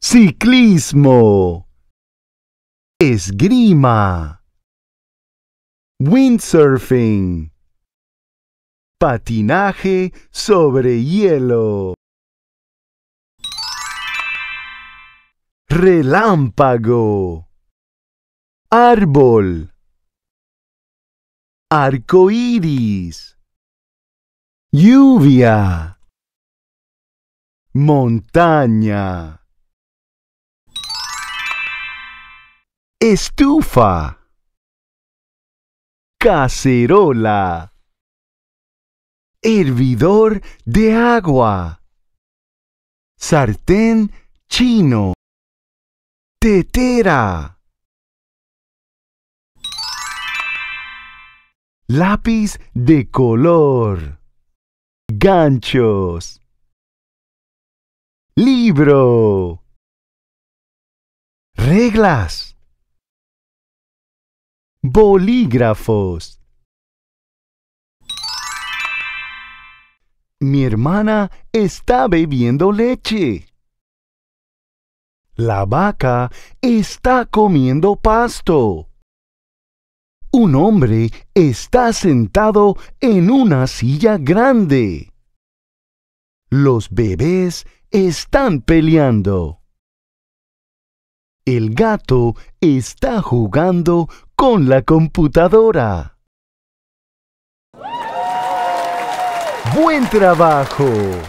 ciclismo, esgrima, windsurfing, patinaje sobre hielo, relámpago, árbol, arco lluvia. Montaña. Estufa. Cacerola. Hervidor de agua. Sartén chino. Tetera. Lápiz de color. Ganchos. Libro. Reglas. Bolígrafos. Mi hermana está bebiendo leche. La vaca está comiendo pasto. Un hombre está sentado en una silla grande. Los bebés están peleando. El gato está jugando con la computadora. ¡Buen trabajo!